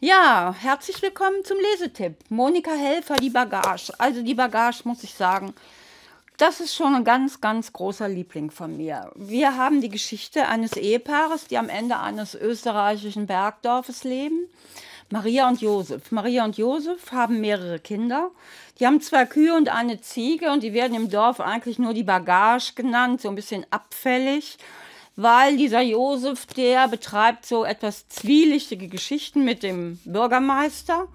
Ja, herzlich willkommen zum Lesetipp. Monika Helfer, die Bagage. Also die Bagage, muss ich sagen, das ist schon ein ganz, ganz großer Liebling von mir. Wir haben die Geschichte eines Ehepaares, die am Ende eines österreichischen Bergdorfes leben. Maria und Josef. Maria und Josef haben mehrere Kinder. Die haben zwei Kühe und eine Ziege und die werden im Dorf eigentlich nur die Bagage genannt, so ein bisschen abfällig weil dieser Josef, der betreibt so etwas zwielichtige Geschichten mit dem Bürgermeister,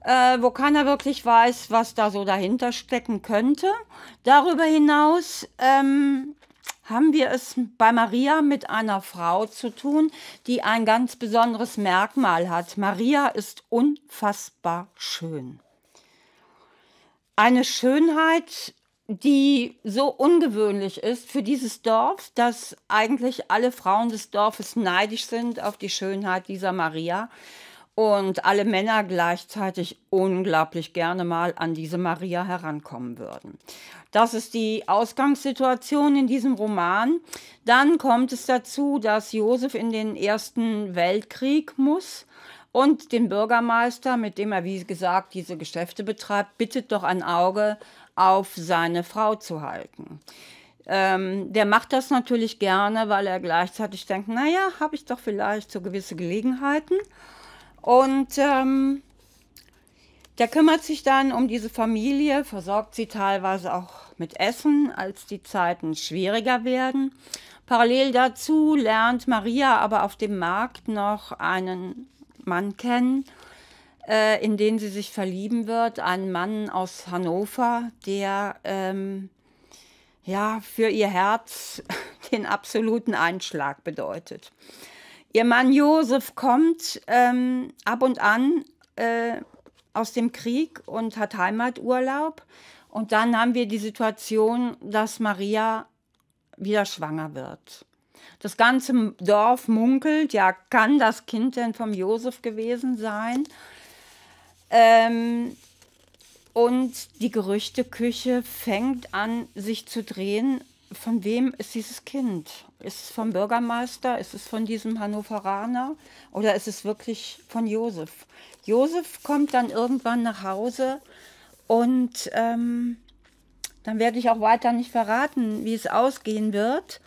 äh, wo keiner wirklich weiß, was da so dahinter stecken könnte. Darüber hinaus ähm, haben wir es bei Maria mit einer Frau zu tun, die ein ganz besonderes Merkmal hat. Maria ist unfassbar schön. Eine Schönheit, die so ungewöhnlich ist für dieses Dorf, dass eigentlich alle Frauen des Dorfes neidisch sind auf die Schönheit dieser Maria und alle Männer gleichzeitig unglaublich gerne mal an diese Maria herankommen würden. Das ist die Ausgangssituation in diesem Roman. Dann kommt es dazu, dass Josef in den Ersten Weltkrieg muss und den Bürgermeister, mit dem er, wie gesagt, diese Geschäfte betreibt, bittet doch ein Auge auf seine Frau zu halten. Ähm, der macht das natürlich gerne, weil er gleichzeitig denkt, naja, habe ich doch vielleicht so gewisse Gelegenheiten. Und ähm, der kümmert sich dann um diese Familie, versorgt sie teilweise auch mit Essen, als die Zeiten schwieriger werden. Parallel dazu lernt Maria aber auf dem Markt noch einen Mann kennen, äh, in den sie sich verlieben wird, einen Mann aus Hannover, der ähm, ja für ihr Herz den absoluten Einschlag bedeutet. Ihr Mann Josef kommt ähm, ab und an äh, aus dem Krieg und hat Heimaturlaub. Und dann haben wir die Situation, dass Maria wieder schwanger wird. Das ganze Dorf munkelt, ja, kann das Kind denn vom Josef gewesen sein? Ähm, und die Gerüchteküche fängt an, sich zu drehen. Von wem ist dieses Kind? Ist es vom Bürgermeister? Ist es von diesem Hannoveraner? Oder ist es wirklich von Josef? Josef kommt dann irgendwann nach Hause und ähm, dann werde ich auch weiter nicht verraten, wie es ausgehen wird.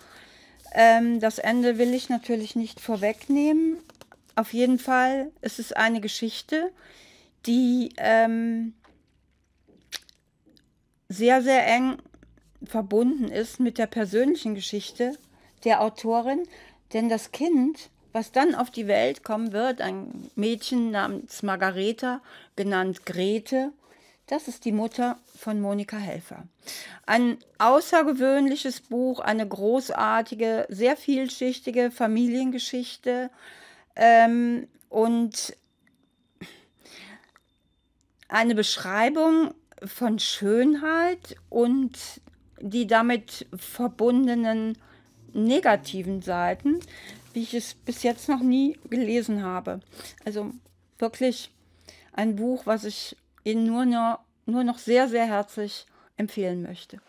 Ähm, das Ende will ich natürlich nicht vorwegnehmen. Auf jeden Fall ist es eine Geschichte, die ähm, sehr, sehr eng verbunden ist mit der persönlichen Geschichte der Autorin. Denn das Kind, was dann auf die Welt kommen wird, ein Mädchen namens Margareta, genannt Grete, das ist die Mutter von Monika Helfer. Ein außergewöhnliches Buch, eine großartige, sehr vielschichtige Familiengeschichte. Ähm, und eine Beschreibung von Schönheit und die damit verbundenen negativen Seiten, wie ich es bis jetzt noch nie gelesen habe. Also wirklich ein Buch, was ich Ihnen nur noch, nur noch sehr, sehr herzlich empfehlen möchte.